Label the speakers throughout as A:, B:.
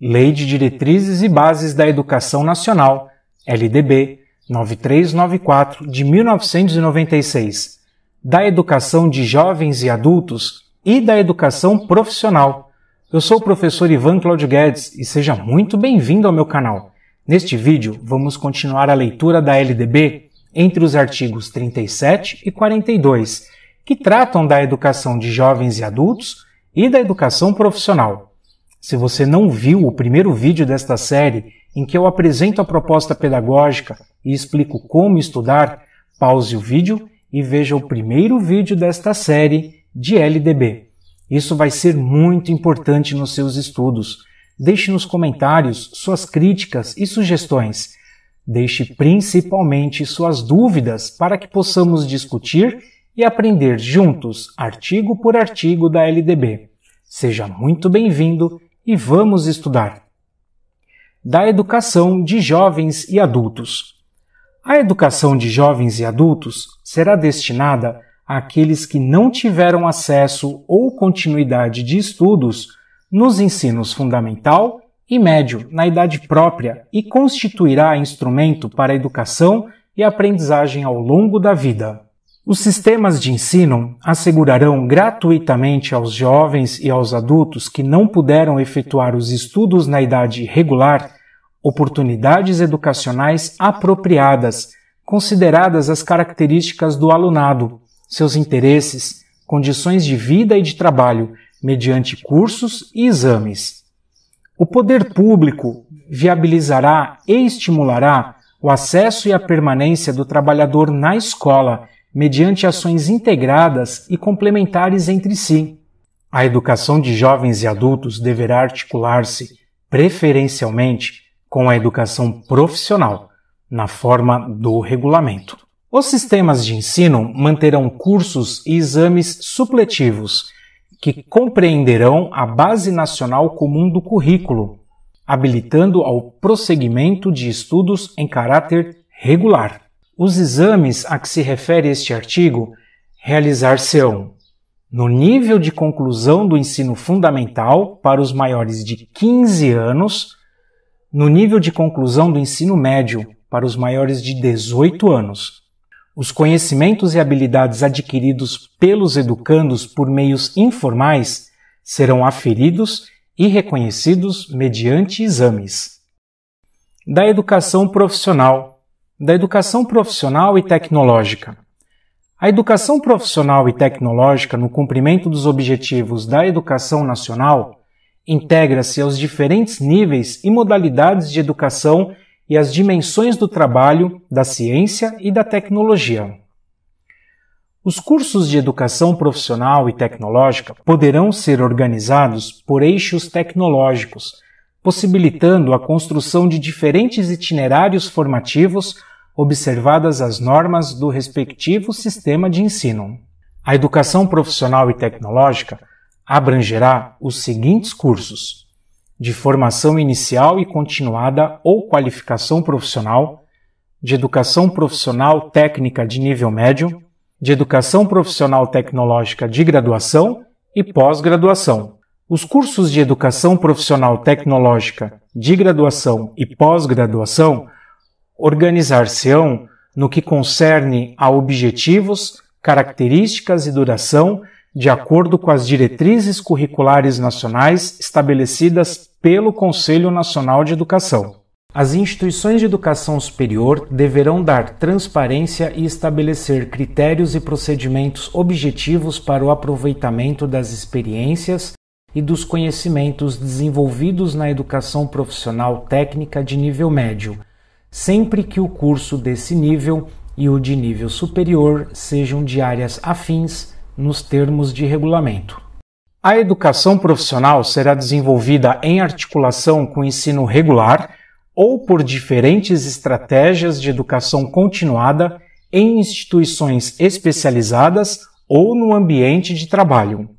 A: Lei de Diretrizes e Bases da Educação Nacional, LDB 9394 de 1996, da educação de jovens e adultos e da educação profissional. Eu sou o professor Ivan Claudio Guedes e seja muito bem-vindo ao meu canal. Neste vídeo, vamos continuar a leitura da LDB entre os artigos 37 e 42, que tratam da educação de jovens e adultos e da educação profissional. Se você não viu o primeiro vídeo desta série, em que eu apresento a proposta pedagógica e explico como estudar, pause o vídeo e veja o primeiro vídeo desta série de LDB. Isso vai ser muito importante nos seus estudos. Deixe nos comentários suas críticas e sugestões. Deixe principalmente suas dúvidas para que possamos discutir e aprender juntos, artigo por artigo da LDB. Seja muito bem-vindo e vamos estudar. Da educação de jovens e adultos. A educação de jovens e adultos será destinada àqueles que não tiveram acesso ou continuidade de estudos nos ensinos fundamental e médio na idade própria e constituirá instrumento para a educação e aprendizagem ao longo da vida. Os sistemas de ensino assegurarão gratuitamente aos jovens e aos adultos que não puderam efetuar os estudos na idade regular oportunidades educacionais apropriadas, consideradas as características do alunado, seus interesses, condições de vida e de trabalho, mediante cursos e exames. O poder público viabilizará e estimulará o acesso e a permanência do trabalhador na escola mediante ações integradas e complementares entre si. A educação de jovens e adultos deverá articular-se, preferencialmente, com a educação profissional, na forma do regulamento. Os sistemas de ensino manterão cursos e exames supletivos, que compreenderão a Base Nacional Comum do Currículo, habilitando ao prosseguimento de estudos em caráter regular. Os exames a que se refere este artigo realizar-se-ão no nível de conclusão do ensino fundamental para os maiores de 15 anos, no nível de conclusão do ensino médio para os maiores de 18 anos. Os conhecimentos e habilidades adquiridos pelos educandos por meios informais serão aferidos e reconhecidos mediante exames. Da educação profissional da educação profissional e tecnológica. A educação profissional e tecnológica, no cumprimento dos objetivos da educação nacional, integra-se aos diferentes níveis e modalidades de educação e às dimensões do trabalho, da ciência e da tecnologia. Os cursos de educação profissional e tecnológica poderão ser organizados por eixos tecnológicos, possibilitando a construção de diferentes itinerários formativos observadas as normas do respectivo sistema de ensino. A educação profissional e tecnológica abrangerá os seguintes cursos: de formação inicial e continuada ou qualificação profissional, de educação profissional técnica de nível médio, de educação profissional tecnológica de graduação e pós-graduação, os cursos de educação profissional tecnológica de graduação e pós-graduação organizar-se-ão no que concerne a objetivos, características e duração de acordo com as diretrizes curriculares nacionais estabelecidas pelo Conselho Nacional de Educação. As instituições de educação superior deverão dar transparência e estabelecer critérios e procedimentos objetivos para o aproveitamento das experiências e dos conhecimentos desenvolvidos na educação profissional técnica de nível médio, sempre que o curso desse nível e o de nível superior sejam de áreas afins nos termos de regulamento. A educação profissional será desenvolvida em articulação com o ensino regular ou por diferentes estratégias de educação continuada em instituições especializadas ou no ambiente de trabalho.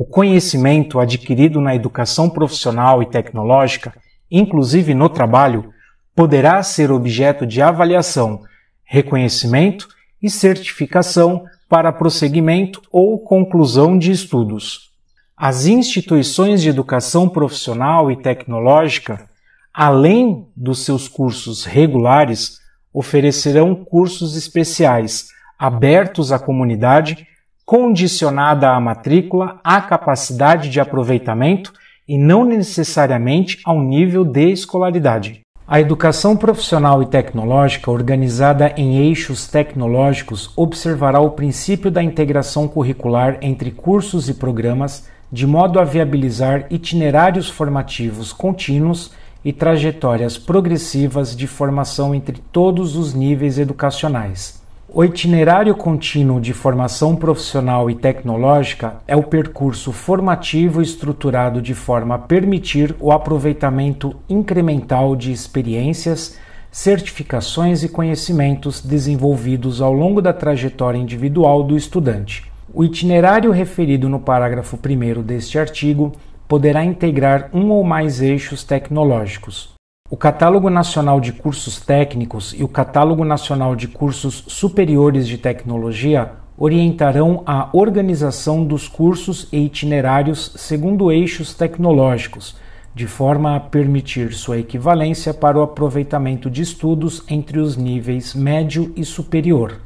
A: O conhecimento adquirido na educação profissional e tecnológica, inclusive no trabalho, poderá ser objeto de avaliação, reconhecimento e certificação para prosseguimento ou conclusão de estudos. As instituições de educação profissional e tecnológica, além dos seus cursos regulares, oferecerão cursos especiais abertos à comunidade condicionada à matrícula, à capacidade de aproveitamento e não necessariamente ao nível de escolaridade. A educação profissional e tecnológica, organizada em eixos tecnológicos, observará o princípio da integração curricular entre cursos e programas, de modo a viabilizar itinerários formativos contínuos e trajetórias progressivas de formação entre todos os níveis educacionais o itinerário contínuo de formação profissional e tecnológica é o percurso formativo estruturado de forma a permitir o aproveitamento incremental de experiências, certificações e conhecimentos desenvolvidos ao longo da trajetória individual do estudante. O itinerário referido no parágrafo 1 deste artigo poderá integrar um ou mais eixos tecnológicos, o Catálogo Nacional de Cursos Técnicos e o Catálogo Nacional de Cursos Superiores de Tecnologia orientarão a organização dos cursos e itinerários segundo eixos tecnológicos, de forma a permitir sua equivalência para o aproveitamento de estudos entre os níveis médio e superior.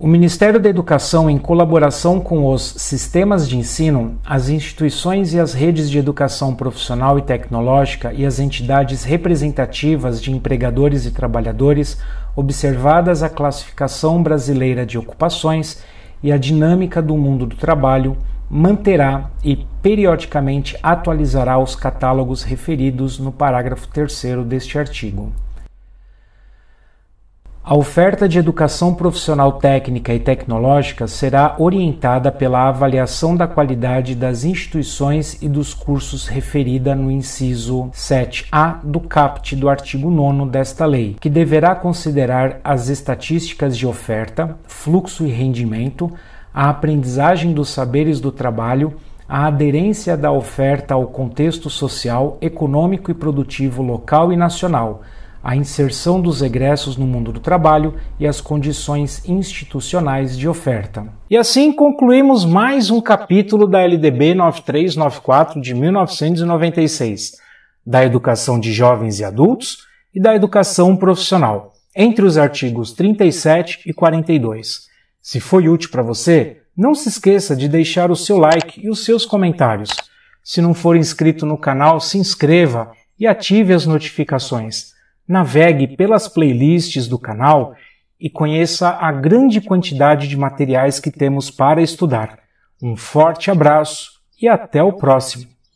A: O Ministério da Educação, em colaboração com os sistemas de ensino, as instituições e as redes de educação profissional e tecnológica e as entidades representativas de empregadores e trabalhadores, observadas a classificação brasileira de ocupações e a dinâmica do mundo do trabalho, manterá e periodicamente atualizará os catálogos referidos no parágrafo 3 deste artigo. A oferta de educação profissional técnica e tecnológica será orientada pela avaliação da qualidade das instituições e dos cursos referida no inciso 7A do caput do artigo 9 desta lei, que deverá considerar as estatísticas de oferta, fluxo e rendimento, a aprendizagem dos saberes do trabalho, a aderência da oferta ao contexto social, econômico e produtivo local e nacional a inserção dos egressos no mundo do trabalho e as condições institucionais de oferta. E assim concluímos mais um capítulo da LDB 9394 de 1996, da educação de jovens e adultos e da educação profissional, entre os artigos 37 e 42. Se foi útil para você, não se esqueça de deixar o seu like e os seus comentários. Se não for inscrito no canal, se inscreva e ative as notificações. Navegue pelas playlists do canal e conheça a grande quantidade de materiais que temos para estudar. Um forte abraço e até o próximo!